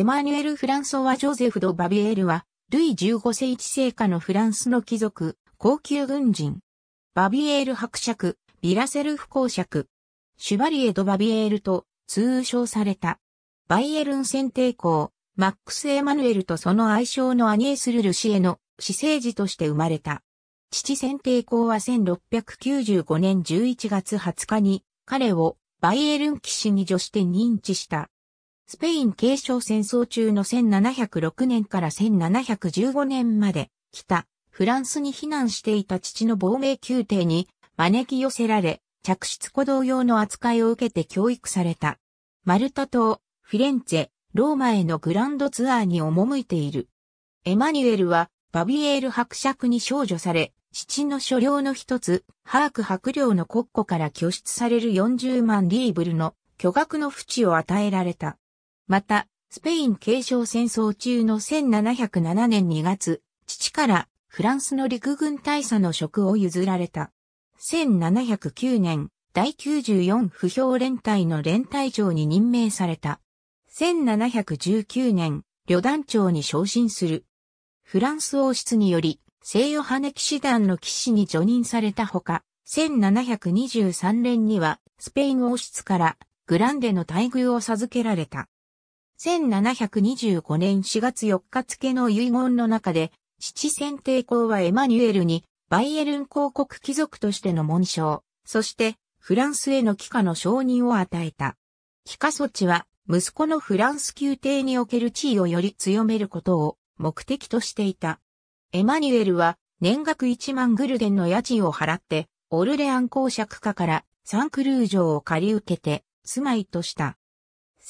エマニュエル・フランソワ・ジョゼフ・ド・バビエールは、ルイ15世一世下のフランスの貴族、高級軍人。バビエール伯爵、ビラセルフ公爵。シュバリエ・ド・バビエールと通称された。バイエルン選定校、マックス・エマヌエルとその愛称のアニエス・ルルシエの私生児として生まれた。父選定校は1695年11月20日に彼をバイエルン騎士に助して認知した。スペイン継承戦争中の1706年から1715年まで、北、フランスに避難していた父の亡命宮廷に招き寄せられ、着出子同様の扱いを受けて教育された。マルタ島、フィレンツェ、ローマへのグランドツアーに赴いている。エマニュエルは、バビエール伯爵に少女され、父の所領の一つ、ハーク伯領の国庫から拠出される40万リーブルの巨額の淵を与えられた。また、スペイン継承戦争中の1707年2月、父からフランスの陸軍大佐の職を譲られた。1709年、第94不評連隊の連隊長に任命された。1719年、旅団長に昇進する。フランス王室により、西洋派ネ騎士団の騎士に除任されたほか、1723年には、スペイン王室からグランデの待遇を授けられた。1725年4月4日付の遺言の中で、父選定公はエマニュエルに、バイエルン公国貴族としての紋章、そして、フランスへの帰化の承認を与えた。帰化措置は、息子のフランス宮廷における地位をより強めることを目的としていた。エマニュエルは、年額1万グルデンの家賃を払って、オルレアン公爵家からサンクルージョを借り受けて、住まいとした。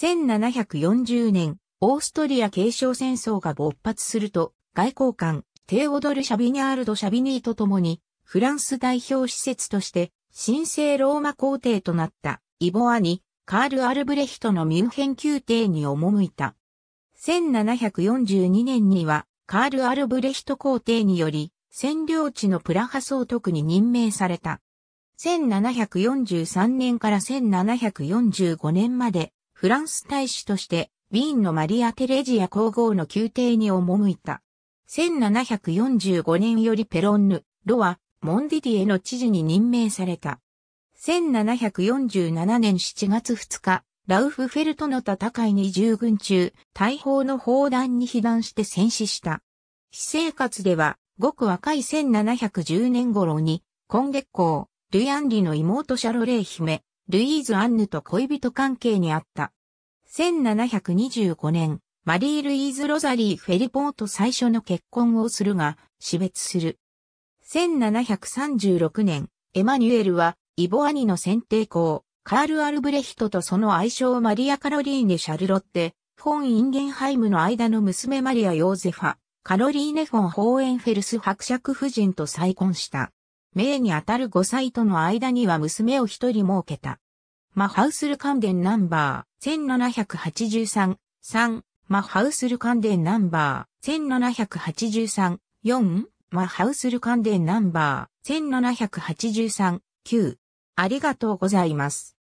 1740年、オーストリア継承戦争が勃発すると、外交官、テオドル・シャビニャールド・シャビニーと共に、フランス代表施設として、神聖ローマ皇帝となったイボアに、カール・アルブレヒトのミュンヘン宮廷に赴いた。1742年には、カール・アルブレヒト皇帝により、占領地のプラハ総督に任命された。1743年から1745年まで、フランス大使として、ウィーンのマリア・テレジア皇后の宮廷に赴いた。1745年よりペロンヌ、ロは、モンディディエの知事に任命された。1747年7月2日、ラウフフェルトの戦いに従軍中、大砲の砲弾に被弾して戦死した。私生活では、ごく若い1710年頃に、今月光、ルヤンリの妹シャロレー姫、ルイーズ・アンヌと恋人関係にあった。1725年、マリー・ルイーズ・ロザリー・フェリポーと最初の結婚をするが、死別する。1736年、エマニュエルは、イボアニの選定校、カール・アルブレヒトとその愛称マリア・カロリーネ・シャルロッテ、フォン・インゲンハイムの間の娘マリア・ヨーゼファ、カロリーネ・フォン・ホーエンフェルス伯爵夫人と再婚した。命にあたる5歳との間には娘を一人設けた。マハウスル関電ナンバー1783、3、マハウスル関電ナンバー1783、4、マハウスル関電ナンバー1783、9。ありがとうございます。